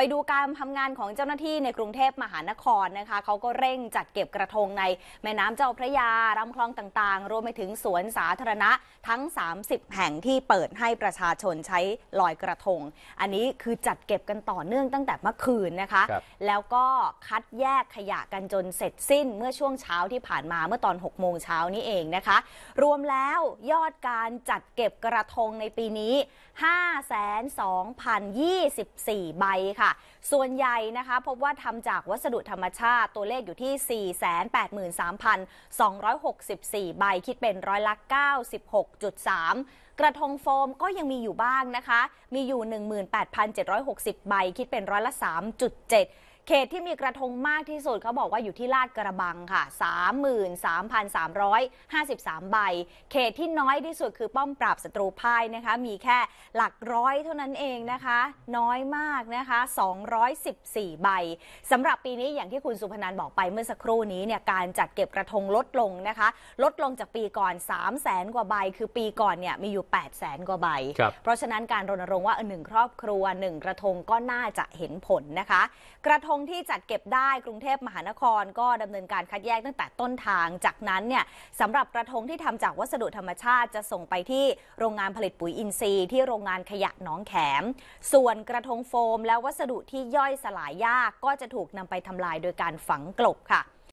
ไปดูการทำงานของเจ้าหน้าที่ในกรุงเทพมหานครนะคะเขาก็เร่งจัดเก็บกระทงใน แม่น้ำเจ้าพระยาลาคลองต่างๆ รวมไปถึงสวนสาธารณะทั้ง 30 แห่งที่เปิดให้ประชาชนใช้ลอยกระทง อันนี้คือจัดเก็บกันต่อเนื่องตั้งแต่เมื่อคืนนะคะคแล้วก็คัดแยกขยะกันจนเสร็จสิ้นเมื่อช่วงเช้าที่ผ่านมาเมื่อตอน 6 โมงเช้านี้เองนะคะ รวมแล้วยอดการจัดเก็บกระทงในปีนี้ 5 2 0 2 4 4ใบค่ะ่ะส่วนใหญ่นะคะพบว่าทำจากวัสดุธรรมชาติตัวเลขอยู่ที่ 483,264 ใบคิดเป็นร้อยละ 96.3 กระทงโฟมก็ยังมีอยู่บ้างนะคะ มีอยู่ 18,760 ใบคิดเป็นร้อยละ 3.7เขตที่มีกระทงมากที่สุดเขาบอกว่าอยู่ที่ลาดกระบังค่ะ33,353 ใบ เขตที่น้อยที่สุดคือป้อมปราบศัตรูพ่ายนะคะมีแค่หลักร้อยเท่านั้นเองนะคะ น้อยมากนะคะ214 ใบสำหรับปีนี้อย่างที่คุณสุพนันบอกไปเมื่อสักครู่นี้เนี่ยการจัดเก็บกระทงลดลงนะคะลดลงจากปีก่อน 3 0 0แสนกว่าใบคือปีก่อนเนี่ยมีอยู่ 8 0 0แสนกว่าใบ เพราะฉะนั้นการรณรงค์ว่าหนึ่งครอบครัวหนึ่งกระทงก็น่าจะเห็นผลนะคะ กระทงงที่จัดเก็บได้กรุงเทพมหานครก็ดำเนินการคัดแยกตั้งแต่ต้นทาง จากนั้นเนี่ยสำหรับกระทงที่ทำจากวัสดุธรรมชาติจะส่งไปที่โรงงานผลิตปุ๋ยอินทรีย์ที่โรงงานขยะหนองแขม ส่วนกระทงโฟมและวัสดุที่ย่อยสลายยากก็จะถูกนำไปทำลายโดยการฝังกลบค่ะ